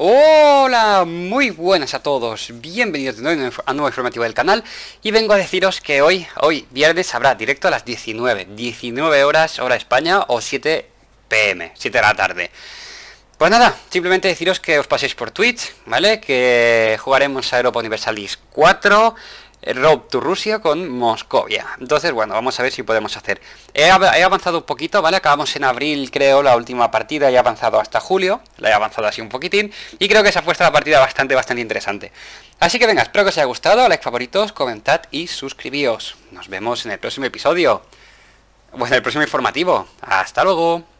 Hola, muy buenas a todos, bienvenidos a nuevo informativo del canal y vengo a deciros que hoy, hoy viernes habrá directo a las 19, 19 horas hora España o 7 pm, 7 de la tarde. Pues nada, simplemente deciros que os paséis por Twitch, ¿vale? Que jugaremos a Europa Universalis 4, eh, Rob to Rusia con Moscovia. Entonces, bueno, vamos a ver si podemos hacer. He, avanzado un poquito, ¿vale? Acabamos en abril, creo, la última partida. Y He avanzado hasta julio. La he avanzado así un poquitín. Y creo que se ha puesto la partida bastante, bastante interesante. Así que venga, espero que os haya gustado. Like, favoritos, comentad y suscribíos. Nos vemos en el próximo episodio. Bueno, el próximo informativo. Hasta luego.